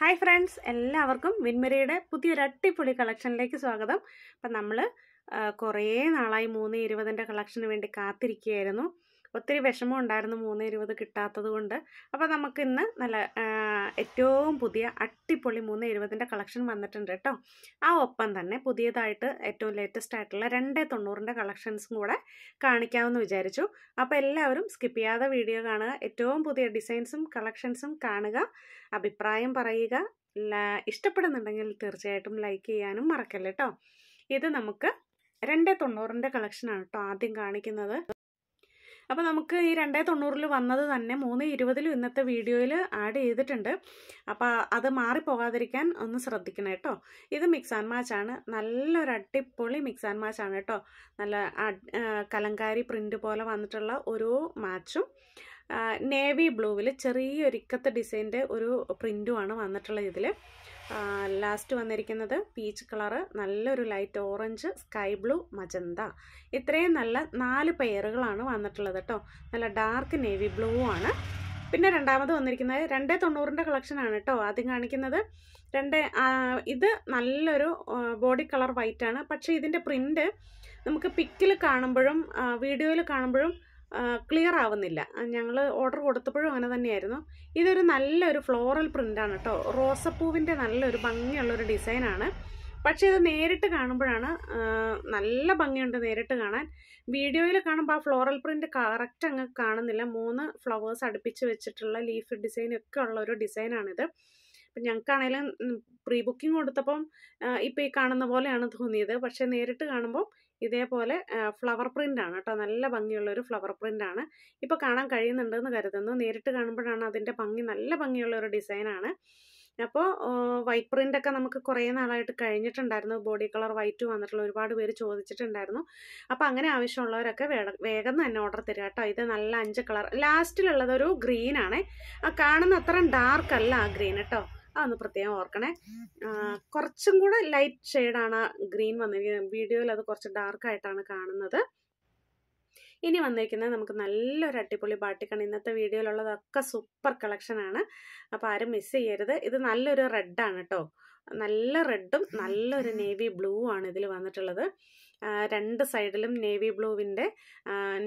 hi friends എല്ലാവർക്കും വിൻമരിയുടെ പുതിയൊരു അടിപൊളി കളക്ഷനിലേക്ക് സ്വാഗതം അപ്പം നമ്മൾ കുറേ നാളായി മൂന്ന് ഇരുപതിൻ്റെ കളക്ഷന് വേണ്ടി കാത്തിരിക്കുകയായിരുന്നു ഒത്തിരി വിഷമം ഉണ്ടായിരുന്നു മൂന്ന് ഇരുപത് കിട്ടാത്തത് കൊണ്ട് അപ്പോൾ നമുക്കിന്ന് നല്ല ഏറ്റവും പുതിയ അട്ടിപ്പൊളി മൂന്ന് ഇരുപതിൻ്റെ കളക്ഷൻ വന്നിട്ടുണ്ട് കേട്ടോ ആ ഒപ്പം തന്നെ പുതിയതായിട്ട് ഏറ്റവും ലേറ്റസ്റ്റ് ആയിട്ടുള്ള രണ്ടേ തൊണ്ണൂറിൻ്റെ കളക്ഷൻസും കൂടെ കാണിക്കാമെന്ന് വിചാരിച്ചു അപ്പോൾ എല്ലാവരും സ്കിപ്പ് ചെയ്യാതെ വീഡിയോ കാണുക ഏറ്റവും പുതിയ ഡിസൈൻസും കളക്ഷൻസും കാണുക അഭിപ്രായം പറയുക ഇഷ്ടപ്പെടുന്നുണ്ടെങ്കിൽ തീർച്ചയായിട്ടും ലൈക്ക് ചെയ്യാനും മറക്കല്ലേ കേട്ടോ ഇത് നമുക്ക് രണ്ടേ തൊണ്ണൂറിൻ്റെ കളക്ഷനാണ് കേട്ടോ ആദ്യം കാണിക്കുന്നത് അപ്പോൾ നമുക്ക് ഈ രണ്ടേ തൊണ്ണൂറിൽ വന്നത് തന്നെ മൂന്ന് ഇരുപതിലും ഇന്നത്തെ വീഡിയോയിൽ ആഡ് ചെയ്തിട്ടുണ്ട് അപ്പോൾ അത് മാറിപ്പോകാതിരിക്കാൻ ഒന്ന് ശ്രദ്ധിക്കണം കേട്ടോ ഇത് മിക്സ് ആൻഡ് മാച്ചാണ് നല്ലൊരു അടിപൊളി മിക്സ് ആൻഡ് മാച്ചാണ് കേട്ടോ നല്ല കലങ്കാരി പ്രിൻ്റ് പോലെ വന്നിട്ടുള്ള ഓരോ മാച്ചും നേവി ബ്ലൂവിൽ ചെറിയൊരിക്കത്തെ ഡിസൈൻ്റെ ഒരു പ്രിൻറ്റുമാണ് വന്നിട്ടുള്ളത് ഇതിൽ ലാസ്റ്റ് വന്നിരിക്കുന്നത് പീച്ച് കളറ് നല്ലൊരു light orange sky blue magenta ഇത്രയും നല്ല നാല് പെയറുകളാണ് വന്നിട്ടുള്ളത് കേട്ടോ നല്ല ഡാർക്ക് നേവി ബ്ലൂ ആണ് പിന്നെ രണ്ടാമത് വന്നിരിക്കുന്നത് രണ്ടേ തൊണ്ണൂറിൻ്റെ കളക്ഷനാണ് കേട്ടോ ആദ്യം കാണിക്കുന്നത് രണ്ട് ഇത് നല്ലൊരു ബോഡി കളർ വൈറ്റ് ആണ് പക്ഷേ ഇതിൻ്റെ പ്രിൻറ്റ് നമുക്ക് പിക്കിൽ കാണുമ്പോഴും വീഡിയോയിൽ കാണുമ്പോഴും ക്ലിയർ ആവുന്നില്ല ഞങ്ങൾ ഓർഡർ കൊടുത്തപ്പോഴും അങ്ങനെ തന്നെയായിരുന്നു ഇതൊരു നല്ലൊരു ഫ്ലോറൽ പ്രിൻ്റാണ് കേട്ടോ റോസപ്പൂവിൻ്റെ നല്ലൊരു ഭംഗിയുള്ളൊരു ഡിസൈനാണ് പക്ഷേ ഇത് നേരിട്ട് കാണുമ്പോഴാണ് നല്ല ഭംഗിയുണ്ട് നേരിട്ട് കാണാൻ വീഡിയോയിൽ കാണുമ്പോൾ ആ ഫ്ലോറൽ പ്രിൻ്റ് കറക്റ്റ് അങ്ങ് കാണുന്നില്ല മൂന്ന് ഫ്ലവേഴ്സ് അടുപ്പിച്ച് വെച്ചിട്ടുള്ള ലീഫ് ഡിസൈൻ ഒക്കെ ഉള്ള ഒരു ഡിസൈനാണിത് അപ്പം ഞങ്ങൾക്കാണെങ്കിലും പ്രീ ബുക്കിംഗ് കൊടുത്തപ്പം ഇപ്പോൾ ഈ കാണുന്ന പോലെയാണ് തോന്നിയത് പക്ഷേ നേരിട്ട് കാണുമ്പോൾ ഇതേപോലെ ഫ്ലവർ ആണ് കേട്ടോ നല്ല ഭംഗിയുള്ള ഒരു ഫ്ലവർ ആണ് ഇപ്പോൾ കാണാൻ കഴിയുന്നുണ്ടെന്ന് കരുതുന്നു നേരിട്ട് കാണുമ്പോഴാണ് അതിൻ്റെ ഭംഗി നല്ല ഭംഗിയുള്ള ഒരു ഡിസൈനാണ് അപ്പോൾ വൈറ്റ് പ്രിന്റ് ഒക്കെ നമുക്ക് കുറേ നാളായിട്ട് കഴിഞ്ഞിട്ടുണ്ടായിരുന്നു ബോഡി കളർ വൈറ്റ് വന്നിട്ടുള്ള ഒരുപാട് പേര് ചോദിച്ചിട്ടുണ്ടായിരുന്നു അപ്പോൾ അങ്ങനെ ആവശ്യമുള്ളവരൊക്കെ വേഗം തന്നെ ഓർഡർ തരിക കേട്ടോ ഇത് നല്ല അഞ്ച് കളർ ലാസ്റ്റിലുള്ളത് ഒരു ഗ്രീനാണേ കാണുന്ന അത്രയും ഡാർക്ക് അല്ല ആ ഗ്രീൻ കേട്ടോ അതൊന്ന് പ്രത്യേകം ഓർക്കണേ കുറച്ചും കൂടെ ലൈറ്റ് ഷെയ്ഡാണ് ഗ്രീൻ വന്നിരിക്കുന്നത് വീഡിയോയിൽ അത് കുറച്ച് ഡാർക്കായിട്ടാണ് കാണുന്നത് ഇനി വന്നിരിക്കുന്നത് നമുക്ക് നല്ലൊരു അടിപൊളി ബാട്ടിക്കാണ് ഇന്നത്തെ വീഡിയോയിലുള്ളതൊക്കെ സൂപ്പർ കളക്ഷനാണ് അപ്പോൾ ആരും മിസ് ചെയ്യരുത് ഇത് നല്ലൊരു റെഡാണ് കേട്ടോ നല്ല റെഡും നല്ലൊരു നേവി ബ്ലൂ ആണ് ഇതിൽ വന്നിട്ടുള്ളത് രണ്ട് സൈഡിലും നേവി ബ്ലൂവിൻ്റെ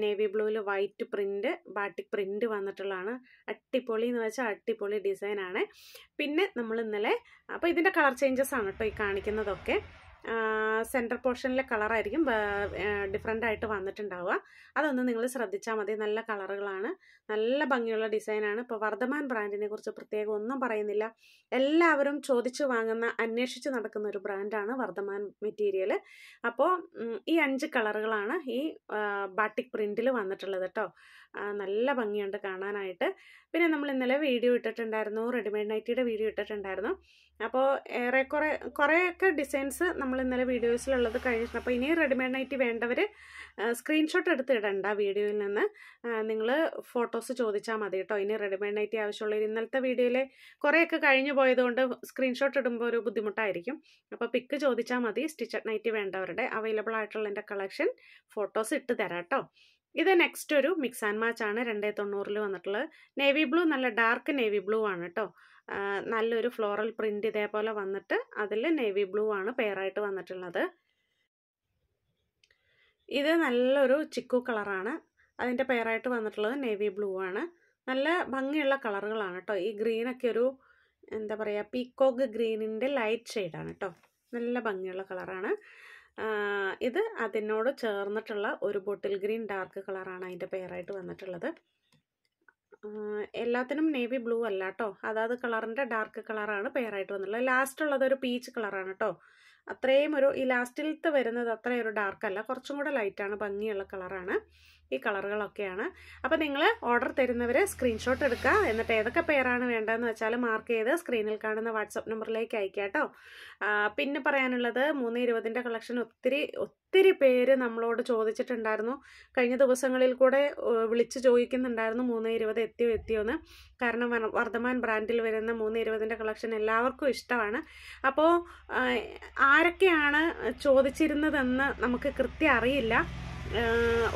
നേവി ബ്ലൂവിൽ വൈറ്റ് പ്രിൻറ്റ് ബാട്ടിക് പ്രിൻറ്റ് വന്നിട്ടുള്ളതാണ് അട്ടിപ്പൊളി എന്ന് വെച്ചാൽ അട്ടിപ്പൊളി ഡിസൈനാണ് പിന്നെ നമ്മൾ ഇന്നലെ അപ്പോൾ ഇതിൻ്റെ കളർ ചേഞ്ചസ് ആണ് കേട്ടോ ഈ കാണിക്കുന്നതൊക്കെ സെൻറ്റർ പോർഷനിലെ കളറായിരിക്കും ഡിഫറെൻ്റ് ആയിട്ട് വന്നിട്ടുണ്ടാവുക അതൊന്ന് നിങ്ങൾ ശ്രദ്ധിച്ചാൽ മതി നല്ല കളറുകളാണ് നല്ല ഭംഗിയുള്ള ഡിസൈനാണ് ഇപ്പോൾ വർദ്ധമാൻ ബ്രാൻഡിനെ കുറിച്ച് പ്രത്യേകം ഒന്നും പറയുന്നില്ല എല്ലാവരും ചോദിച്ചു വാങ്ങുന്ന അന്വേഷിച്ച് നടക്കുന്ന ഒരു ബ്രാൻഡാണ് വർദ്ധമാൻ മെറ്റീരിയൽ അപ്പോൾ ഈ അഞ്ച് കളറുകളാണ് ഈ ബാട്ടിക് പ്രിൻറ്റിൽ വന്നിട്ടുള്ളത് കേട്ടോ നല്ല ഭംഗിയുണ്ട് കാണാനായിട്ട് പിന്നെ നമ്മൾ ഇന്നലെ വീഡിയോ ഇട്ടിട്ടുണ്ടായിരുന്നു റെഡിമെയ്ഡ് നൈറ്റിയുടെ വീഡിയോ ഇട്ടിട്ടുണ്ടായിരുന്നു അപ്പോൾ ഏറെ കുറേ കുറേയൊക്കെ ഡിസൈൻസ് നമ്മൾ ഇന്നലെ വീഡിയോസിലുള്ളത് കഴിഞ്ഞിട്ടുണ്ട് അപ്പോൾ ഇനി റെഡിമെയ്ഡ് നൈറ്റി വേണ്ടവർ സ്ക്രീൻഷോട്ട് എടുത്ത് ഇടണ്ട വീഡിയോയിൽ നിന്ന് നിങ്ങൾ ഫോട്ടോസ് ചോദിച്ചാൽ മതി കേട്ടോ ഇനി റെഡിമെയ്ഡ് നൈറ്റി ആവശ്യമുള്ള ഇന്നലത്തെ വീഡിയോയിലെ കുറേയൊക്കെ കഴിഞ്ഞു പോയതുകൊണ്ട് സ്ക്രീൻഷോട്ട് ഇടുമ്പോൾ ഒരു ബുദ്ധിമുട്ടായിരിക്കും അപ്പോൾ പിക്ക് ചോദിച്ചാൽ മതി സ്റ്റിച്ചഡ് നൈറ്റി വേണ്ടവരുടെ അവൈലബിൾ ആയിട്ടുള്ള എൻ്റെ കളക്ഷൻ ഫോട്ടോസ് ഇട്ട് തരാം കേട്ടോ ഇത് നെക്സ്റ്റ് ഒരു മിക്സ് ആൻഡ് മാച്ച് ആണ് രണ്ടേ തൊണ്ണൂറിൽ വന്നിട്ടുള്ളത് നേവി ബ്ലൂ നല്ല ഡാർക്ക് നേവി ബ്ലൂ ആണ് കേട്ടോ നല്ലൊരു ഫ്ലോറൽ പ്രിൻ്റ് ഇതേപോലെ വന്നിട്ട് അതിൽ നേവി ബ്ലൂ ആണ് പെയറായിട്ട് വന്നിട്ടുള്ളത് ഇത് നല്ലൊരു ചിക്കു കളറാണ് അതിൻ്റെ പെയറായിട്ട് വന്നിട്ടുള്ളത് നേവി ബ്ലൂ ആണ് നല്ല ഭംഗിയുള്ള കളറുകളാണ് കേട്ടോ ഈ ഗ്രീനൊക്കെ ഒരു എന്താ പറയുക പീക്കോക്ക് ഗ്രീനിൻ്റെ ലൈറ്റ് ഷെയ്ഡാണ് കേട്ടോ നല്ല ഭംഗിയുള്ള കളറാണ് ഇത് അതിനോട് ചേർന്നിട്ടുള്ള ഒരു ബോട്ടിൽ ഗ്രീൻ ഡാർക്ക് കളറാണ് അതിൻ്റെ പെയറായിട്ട് വന്നിട്ടുള്ളത് എല്ലാത്തിനും നേവി ബ്ലൂ അല്ല കേട്ടോ അതാത് കളറിൻ്റെ ഡാർക്ക് കളറാണ് പെയറായിട്ട് വന്നിട്ടുള്ളത് ലാസ്റ്റ് ഉള്ളത് ഒരു പീച്ച് കളറാണ് കേട്ടോ അത്രയും ഒരു ഈ ലാസ്റ്റിലത്തെ വരുന്നത് അത്രയും ഒരു ഡാർക്ക് അല്ല കുറച്ചും കൂടെ ലൈറ്റാണ് ഭംഗിയുള്ള കളറാണ് ഈ കളറുകളൊക്കെയാണ് അപ്പോൾ നിങ്ങൾ ഓർഡർ തരുന്നവർ സ്ക്രീൻഷോട്ട് എടുക്കുക എന്നിട്ട് ഏതൊക്കെ പേരാണ് വേണ്ടതെന്ന് വെച്ചാൽ മാർക്ക് ചെയ്ത് സ്ക്രീനിൽ കാണുന്ന വാട്സപ്പ് നമ്പറിലേക്ക് അയക്കുക കേട്ടോ പിന്നെ പറയാനുള്ളത് മൂന്ന് ഇരുപതിൻ്റെ കളക്ഷൻ ഒത്തിരി ഒത്തിരി പേര് നമ്മളോട് ചോദിച്ചിട്ടുണ്ടായിരുന്നു കഴിഞ്ഞ ദിവസങ്ങളിൽ കൂടെ വിളിച്ച് ചോദിക്കുന്നുണ്ടായിരുന്നു മൂന്ന് ഇരുപത് എത്തിയോ എത്തിയോന്ന് കാരണം വർദ്ധമാൻ ബ്രാൻഡിൽ വരുന്ന മൂന്ന് ഇരുപതിൻ്റെ കളക്ഷൻ എല്ലാവർക്കും ഇഷ്ടമാണ് അപ്പോൾ ആരൊക്കെയാണ് ചോദിച്ചിരുന്നതെന്ന് നമുക്ക് കൃത്യം അറിയില്ല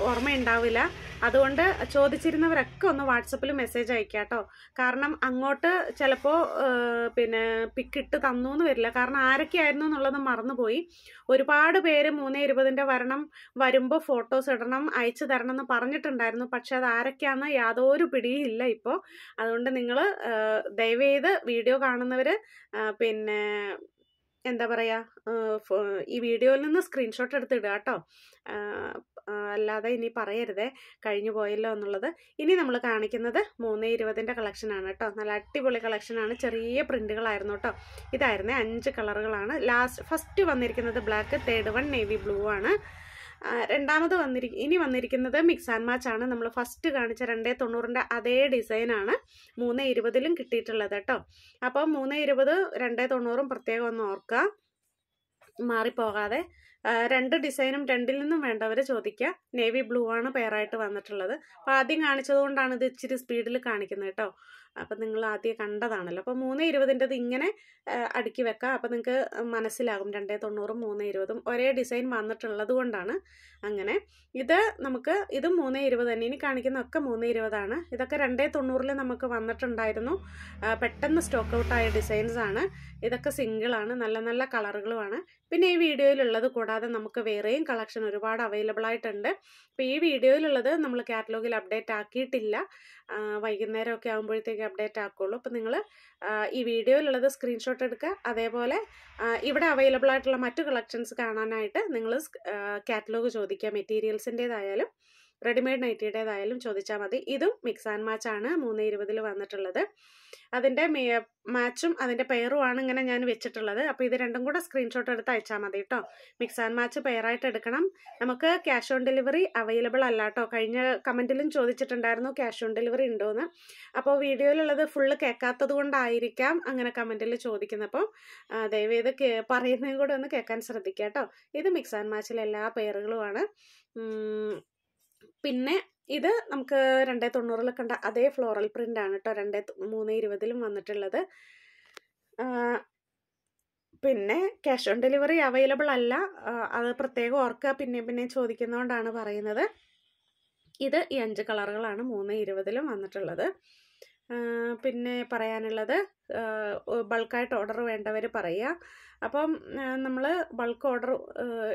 ഓർമ്മയുണ്ടാവില്ല അതുകൊണ്ട് ചോദിച്ചിരുന്നവരൊക്കെ ഒന്ന് വാട്സപ്പിൽ മെസ്സേജ് അയക്കാട്ടോ കേട്ടോ കാരണം അങ്ങോട്ട് ചിലപ്പോൾ പിന്നെ പിക്കിട്ട് തന്നു എന്ന് വരില്ല കാരണം ആരൊക്കെയായിരുന്നു എന്നുള്ളത് മറന്നുപോയി ഒരുപാട് പേര് മൂന്നേ ഇരുപതിൻ്റെ വരണം വരുമ്പോൾ ഫോട്ടോസ് ഇടണം അയച്ചു തരണം എന്ന് പറഞ്ഞിട്ടുണ്ടായിരുന്നു പക്ഷെ അത് ആരൊക്കെയാണെന്ന് യാതൊരു പിടിയില്ല ഇപ്പോൾ അതുകൊണ്ട് നിങ്ങൾ ചെയ്ത് വീഡിയോ കാണുന്നവർ പിന്നെ എന്താ പറയുക ഈ വീഡിയോയിൽ നിന്ന് സ്ക്രീൻഷോട്ട് എടുത്തിടുക കേട്ടോ അല്ലാതെ ഇനി പറയരുതേ കഴിഞ്ഞു പോയല്ലോ എന്നുള്ളത് ഇനി നമ്മൾ കാണിക്കുന്നത് മൂന്ന് ഇരുപതിൻ്റെ കളക്ഷനാണ് കേട്ടോ നല്ല അടിപൊളി കളക്ഷനാണ് ചെറിയ പ്രിൻറ്റുകളായിരുന്നു കേട്ടോ ഇതായിരുന്നേ അഞ്ച് കളറുകളാണ് ലാസ്റ്റ് ഫസ്റ്റ് വന്നിരിക്കുന്നത് black third one navy blue ആണ് രണ്ടാമത് വന്നിരി ഇനി വന്നിരിക്കുന്നത് മിക്സ് ആൻഡ് മാച്ച് ആണ് നമ്മൾ ഫസ്റ്റ് കാണിച്ച രണ്ടേ തൊണ്ണൂറിൻ്റെ അതേ ഡിസൈനാണ് മൂന്ന് ഇരുപതിലും കിട്ടിയിട്ടുള്ളത് കേട്ടോ അപ്പോൾ മൂന്ന് ഇരുപത് രണ്ടേ തൊണ്ണൂറും പ്രത്യേകം ഒന്ന് ഓർക്കുക മാറിപ്പോകാതെ രണ്ട് ഡിസൈനും രണ്ടിൽ നിന്നും വേണ്ടവരെ ചോദിക്കുക നേവി ബ്ലൂ ആണ് പെയറായിട്ട് വന്നിട്ടുള്ളത് അപ്പം ആദ്യം കാണിച്ചതുകൊണ്ടാണ് ഇത് ഇച്ചിരി സ്പീഡിൽ കാണിക്കുന്നത് കേട്ടോ അപ്പം നിങ്ങൾ ആദ്യം കണ്ടതാണല്ലോ അപ്പോൾ മൂന്ന് ഇരുപതിൻ്റെത് ഇങ്ങനെ അടുക്കി വെക്കാം അപ്പോൾ നിങ്ങൾക്ക് മനസ്സിലാകും രണ്ടേ തൊണ്ണൂറും മൂന്ന് ഇരുപതും ഒരേ ഡിസൈൻ വന്നിട്ടുള്ളത് കൊണ്ടാണ് അങ്ങനെ ഇത് നമുക്ക് ഇതും മൂന്ന് ഇരുപത് തന്നെ ഇനി കാണിക്കുന്നതൊക്കെ മൂന്ന് ഇരുപതാണ് ഇതൊക്കെ രണ്ടേ തൊണ്ണൂറിൽ നമുക്ക് വന്നിട്ടുണ്ടായിരുന്നു പെട്ടെന്ന് സ്റ്റോക്ക് ഔട്ടായ ഡിസൈൻസാണ് ഇതൊക്കെ സിംഗിളാണ് നല്ല നല്ല കളറുകളുമാണ് പിന്നെ ഈ വീഡിയോയിലുള്ളത് കൂടാതെ നമുക്ക് വേറെയും കളക്ഷൻ ഒരുപാട് അവൈലബിൾ ആയിട്ടുണ്ട് അപ്പോൾ ഈ വീഡിയോയിലുള്ളത് നമ്മൾ കാറ്റലോഗിൽ അപ്ഡേറ്റ് ആക്കിയിട്ടില്ല വൈകുന്നേരമൊക്കെ ആകുമ്പോഴത്തേക്ക് അപ്ഡേറ്റ് ആക്കുകയുള്ളൂ അപ്പോൾ നിങ്ങൾ ഈ വീഡിയോയിലുള്ളത് സ്ക്രീൻഷോട്ട് എടുക്കുക അതേപോലെ ഇവിടെ അവൈലബിൾ ആയിട്ടുള്ള മറ്റു കളക്ഷൻസ് കാണാനായിട്ട് നിങ്ങൾ കാറ്റലോഗ് ചോദിക്കുക മെറ്റീരിയൽസിൻ്റേതായാലും റെഡിമെയ്ഡ് നൈറ്റിയുടേതായാലും ചോദിച്ചാൽ മതി ഇതും മിക്സ് ആൻഡ് മാച്ച് ആണ് മൂന്ന് ഇരുപതിൽ വന്നിട്ടുള്ളത് അതിൻ്റെ മാച്ചും അതിൻ്റെ പെയറുമാണ് ഇങ്ങനെ ഞാൻ വെച്ചിട്ടുള്ളത് അപ്പോൾ ഇത് രണ്ടും കൂടെ സ്ക്രീൻഷോട്ട് എടുത്ത് അയച്ചാൽ മതി കേട്ടോ മിക്സ് ആൻഡ് മാച്ച് പെയറായിട്ട് എടുക്കണം നമുക്ക് ക്യാഷ് ഓൺ ഡെലിവറി അവൈലബിൾ അല്ല കേട്ടോ കഴിഞ്ഞ കമൻറ്റിലും ചോദിച്ചിട്ടുണ്ടായിരുന്നു ക്യാഷ് ഓൺ ഡെലിവറി ഉണ്ടോയെന്ന് അപ്പോൾ വീഡിയോയിലുള്ളത് ഫുള്ള് കേൾക്കാത്തത് കൊണ്ടായിരിക്കാം അങ്ങനെ കമൻറ്റിൽ ചോദിക്കുന്നത് അപ്പോൾ ദയവേത് പറയുന്നതും കൂടെ ഒന്ന് കേൾക്കാൻ ശ്രദ്ധിക്കുക കേട്ടോ ഇത് മിക്സ് ആൻഡ് മാച്ചിലെ എല്ലാ പെയറുകളുമാണ് പിന്നെ ഇത് നമുക്ക് രണ്ടേ തൊണ്ണൂറിൽ കണ്ട അതേ ഫ്ലോറൽ പ്രിന്റ് ആണ് കേട്ടോ രണ്ടേ മൂന്ന് ഇരുപതിലും വന്നിട്ടുള്ളത് പിന്നെ ക്യാഷ് ഓൺ ഡെലിവറി അവൈലബിൾ അല്ല അത് പ്രത്യേകം ഓർക്കുക പിന്നെ പിന്നെ ചോദിക്കുന്നതുകൊണ്ടാണ് പറയുന്നത് ഇത് ഈ അഞ്ച് കളറുകളാണ് മൂന്ന് ഇരുപതിലും വന്നിട്ടുള്ളത് പിന്നെ പറയാനുള്ളത് ബൾക്കായിട്ട് ഓർഡർ വേണ്ടവർ പറയുക അപ്പം നമ്മൾ ബൾക്ക് ഓർഡർ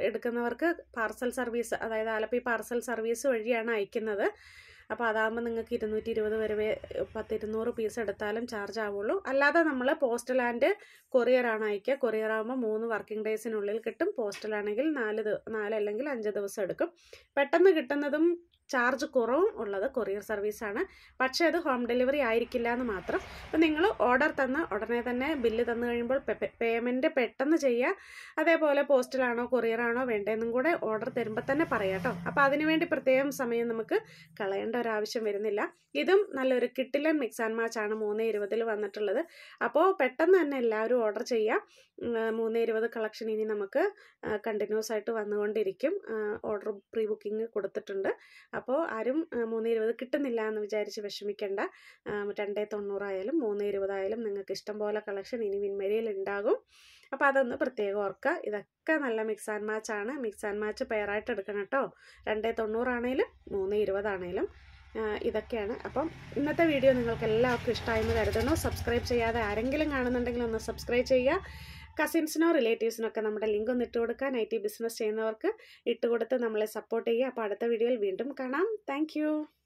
എടുക്കുന്നവർക്ക് പാർസൽ സർവീസ് അതായത് ആലപ്പി പാർസൽ സർവീസ് വഴിയാണ് അയക്കുന്നത് അപ്പോൾ അതാകുമ്പോൾ നിങ്ങൾക്ക് ഇരുന്നൂറ്റി ഇരുപത് വരെ പത്തിരുന്നൂറ് പീസ് എടുത്താലും ചാർജ് ആവുള്ളൂ അല്ലാതെ നമ്മൾ പോസ്റ്റൽ ആൻഡ് കൊറിയറാണ് അയക്കുക കൊറിയർ ആകുമ്പോൾ മൂന്ന് വർക്കിംഗ് ഡേയ്സിനുള്ളിൽ കിട്ടും പോസ്റ്റലാണെങ്കിൽ നാല് നാല് അല്ലെങ്കിൽ അഞ്ച് ദിവസം എടുക്കും പെട്ടെന്ന് കിട്ടുന്നതും ചാർജ് കുറവും ഉള്ളത് കൊറിയർ സർവീസാണ് പക്ഷേ അത് ഹോം ഡെലിവറി ആയിരിക്കില്ല എന്ന് മാത്രം അപ്പം നിങ്ങൾ ഓർഡർ തന്ന് ഉടനെ തന്നെ ബില്ല് തന്നു കഴിയുമ്പോൾ പേയ്മെൻറ്റ് പെട്ടെന്ന് ചെയ്യുക അതേപോലെ പോസ്റ്റിലാണോ കൊറിയറാണോ വേണ്ടതെന്നും കൂടെ ഓർഡർ തരുമ്പോൾ തന്നെ പറയാം കേട്ടോ അപ്പോൾ അതിനുവേണ്ടി പ്രത്യേകം സമയം നമുക്ക് കളയേണ്ട ഒരാവശ്യം വരുന്നില്ല ഇതും നല്ലൊരു കിട്ടിലൻ മിക്സ് ആൻഡ് മാച്ച് ആണ് മൂന്ന് ഇരുപതിൽ വന്നിട്ടുള്ളത് അപ്പോൾ പെട്ടെന്ന് തന്നെ എല്ലാവരും ഓർഡർ ചെയ്യാം മൂന്ന് ഇരുപത് കളക്ഷൻ ഇനി നമുക്ക് കണ്ടിന്യൂസ് ആയിട്ട് വന്നുകൊണ്ടിരിക്കും ഓർഡർ പ്രീ ബുക്കിംഗ് കൊടുത്തിട്ടുണ്ട് അപ്പോൾ ആരും മൂന്ന് ഇരുപത് കിട്ടുന്നില്ല എന്ന് വിചാരിച്ച് വിഷമിക്കേണ്ട രണ്ടേ തൊണ്ണൂറായാലും മൂന്ന് ഇരുപതായാലും നിങ്ങൾക്ക് ഇഷ്ടം പോലെ കളക്ഷൻ ഇനി വിൻമരിയിൽ ഉണ്ടാകും അപ്പോൾ അതൊന്ന് പ്രത്യേകം ഓർക്കുക ഇതൊക്കെ നല്ല മിക്സ് ആൻഡ് മാച്ച് ആണ് മിക്സ് ആൻഡ് മാച്ച് പെയറായിട്ട് എടുക്കണം കേട്ടോ രണ്ടേ തൊണ്ണൂറാണേലും മൂന്ന് ഇരുപതാണേലും ഇതൊക്കെയാണ് അപ്പം ഇന്നത്തെ വീഡിയോ നിങ്ങൾക്ക് എല്ലാവർക്കും ഇഷ്ടമായെന്ന് കരുതണോ സബ്സ്ക്രൈബ് ചെയ്യാതെ ആരെങ്കിലും കാണുന്നുണ്ടെങ്കിൽ ഒന്ന് സബ്സ്ക്രൈബ് ചെയ്യുക കസിൻസിനോ റിലേറ്റീവ്സിനോ ഒക്കെ നമ്മുടെ ലിങ്ക് ഒന്ന് ഇട്ട് കൊടുക്കാൻ ഐ ടി ബിസിനസ് ചെയ്യുന്നവർക്ക് കൊടുത്ത് നമ്മളെ സപ്പോർട്ട് ചെയ്യുക അപ്പോൾ അടുത്ത വീഡിയോയിൽ വീണ്ടും കാണാം താങ്ക്